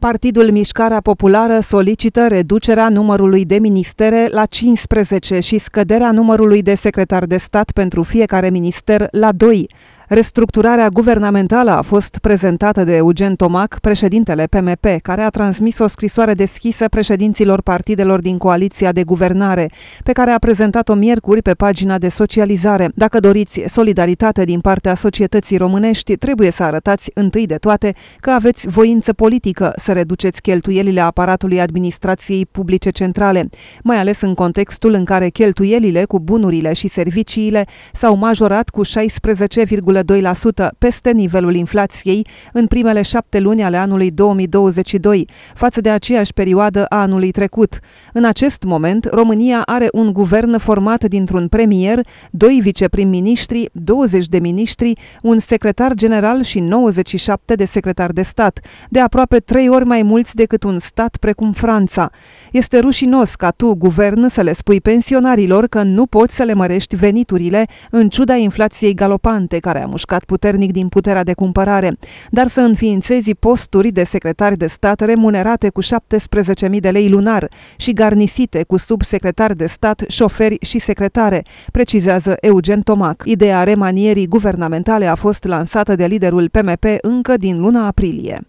Partidul Mișcarea Populară solicită reducerea numărului de ministere la 15 și scăderea numărului de secretar de stat pentru fiecare minister la 2. Restructurarea guvernamentală a fost prezentată de Eugen Tomac, președintele PMP, care a transmis o scrisoare deschisă președinților partidelor din coaliția de guvernare, pe care a prezentat-o miercuri pe pagina de socializare. Dacă doriți solidaritate din partea societății românești, trebuie să arătați întâi de toate că aveți voință politică să reduceți cheltuielile aparatului administrației publice centrale, mai ales în contextul în care cheltuielile cu bunurile și serviciile s-au majorat cu 16,5 peste nivelul inflației în primele șapte luni ale anului 2022, față de aceeași perioadă a anului trecut. În acest moment, România are un guvern format dintr-un premier, doi viceprim-ministri, 20 de miniștri, un secretar general și 97 de secretari de stat, de aproape trei ori mai mulți decât un stat precum Franța. Este rușinos ca tu, guvern, să le spui pensionarilor că nu poți să le mărești veniturile în ciuda inflației galopante care a mușcat puternic din puterea de cumpărare, dar să înființezi posturi de secretari de stat remunerate cu 17.000 de lei lunar și garnisite cu subsecretari de stat, șoferi și secretare, precizează Eugen Tomac. Ideea remanierii guvernamentale a fost lansată de liderul PMP încă din luna aprilie.